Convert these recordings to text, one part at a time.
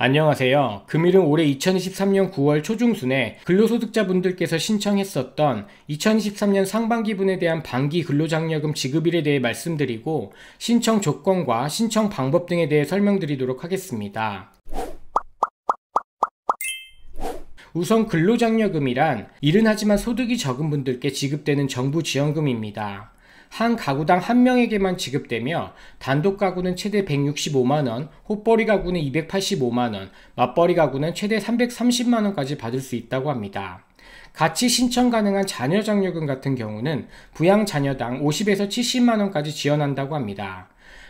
안녕하세요. 금일은 올해 2023년 9월 초중순에 근로소득자분들께서 신청했었던 2023년 상반기분에 대한 반기 근로장려금 지급일에 대해 말씀드리고 신청 조건과 신청 방법 등에 대해 설명드리도록 하겠습니다. 우선 근로장려금이란 일은 하지만 소득이 적은 분들께 지급되는 정부 지원금입니다. 한 가구당 한 명에게만 지급되며 단독 가구는 최대 165만원, 호벌이 가구는 285만원, 맞벌이 가구는 최대 330만원까지 받을 수 있다고 합니다. 같이 신청 가능한 자녀 장려금 같은 경우는 부양 자녀당 50에서 70만원까지 지원한다고 합니다.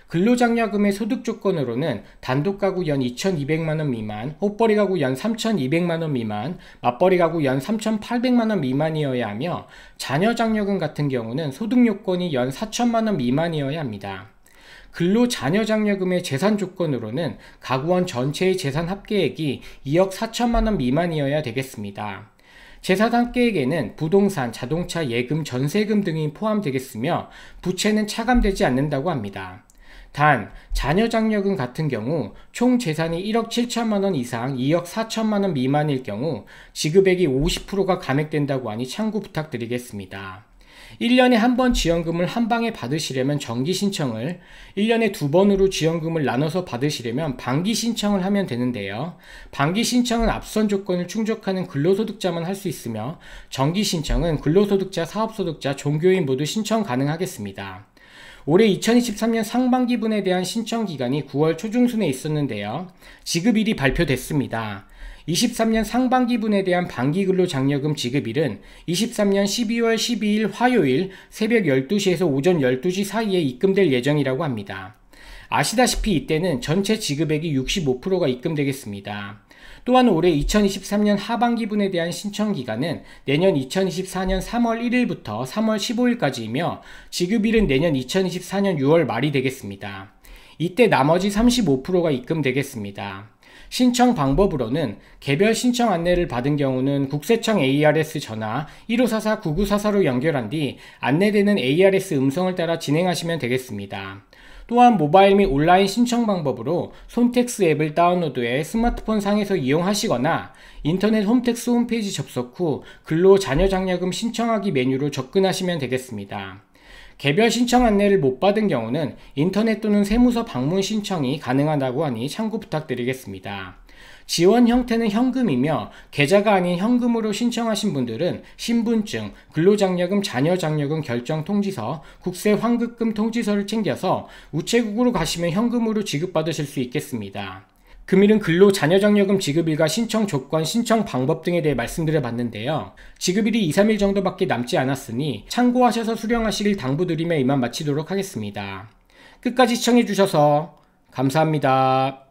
근로장려금의 소득 조건으로는 단독 가구 연 2,200만원 미만, 호벌이 가구 연 3,200만원 미만, 맞벌이 가구 연 3,800만원 미만이어야 하며 자녀장려금 같은 경우는 소득 요건이 연 4천만원 미만이어야 합니다. 근로자녀장려금의 재산 조건으로는 가구원 전체의 재산 합계액이 2억 4천만원 미만이어야 되겠습니다. 재산 합계액에는 부동산, 자동차, 예금, 전세금 등이 포함되겠으며 부채는 차감되지 않는다고 합니다. 단 자녀 장려금 같은 경우 총 재산이 1억 7천만 원 이상 2억 4천만 원 미만일 경우 지급액이 50%가 감액된다고 하니 참고 부탁드리겠습니다. 1년에 한 번 지원금을 한 방에 받으시려면 정기 신청을, 1년에 두 번으로 지원금을 나눠서 받으시려면 반기 신청을 하면 되는데요. 반기 신청은 앞선 조건을 충족하는 근로소득자만 할 수 있으며, 정기 신청은 근로소득자, 사업소득자, 종교인 모두 신청 가능하겠습니다. 올해 2023년 상반기분에 대한 신청 기간이 9월 초중순에 있었는데요. 지급일이 발표됐습니다. 23년 상반기분에 대한 반기근로 장려금 지급일은 23년 12월 12일 화요일 새벽 12시에서 오전 12시 사이에 입금될 예정이라고 합니다. 아시다시피 이때는 전체 지급액이 65%가 입금되겠습니다. 또한 올해 2023년 하반기분에 대한 신청 기간은 내년 2024년 3월 1일부터 3월 15일까지이며 지급일은 내년 2024년 6월 말이 되겠습니다. 이때 나머지 35%가 입금되겠습니다. 신청 방법으로는 개별 신청 안내를 받은 경우는 국세청 ARS 전화 1544-9944로 연결한 뒤 안내되는 ARS 음성을 따라 진행하시면 되겠습니다. 또한 모바일 및 온라인 신청 방법으로 손텍스 앱을 다운로드해 스마트폰 상에서 이용하시거나 인터넷 홈텍스 홈페이지 접속 후 근로 자녀 장려금 신청하기 메뉴로 접근하시면 되겠습니다. 개별 신청 안내를 못 받은 경우는 인터넷 또는 세무서 방문 신청이 가능하다고 하니 참고 부탁드리겠습니다. 지원 형태는 현금이며 계좌가 아닌 현금으로 신청하신 분들은 신분증, 근로장려금, 자녀장려금 결정 통지서, 국세 환급금 통지서를 챙겨서 우체국으로 가시면 현금으로 지급받으실 수 있겠습니다. 금일은 근로 잔여장려금 지급일과 신청 조건, 신청 방법 등에 대해 말씀드려 봤는데요. 지급일이 2, 3일 정도밖에 남지 않았으니 참고하셔서 수령하시길 당부드리며 이만 마치도록 하겠습니다. 끝까지 시청해주셔서 감사합니다.